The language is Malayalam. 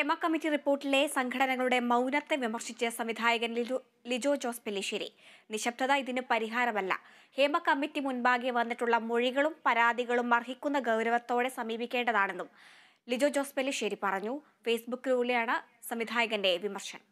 എമ കമ്മിറ്റി റിപ്പോർട്ടിലെ സംഘടനകളുടെ മൗനത്തെ വിമർശിച്ച് സംവിധായകൻ ലിജോ ജോസ് പെല്ലിശ്ശേരി നിശബ്ദത ഇതിന് പരിഹാരമല്ല ഹേമ കമ്മിറ്റി മുൻപാകെ വന്നിട്ടുള്ള മൊഴികളും പരാതികളും അർഹിക്കുന്ന ഗൗരവത്തോടെ സമീപിക്കേണ്ടതാണെന്നും ലിജോ ജോസ് പെല്ലിശ്ശേരി പറഞ്ഞു ഫേസ്ബുക്കിലൂടെയാണ് സംവിധായകന്റെ വിമർശനം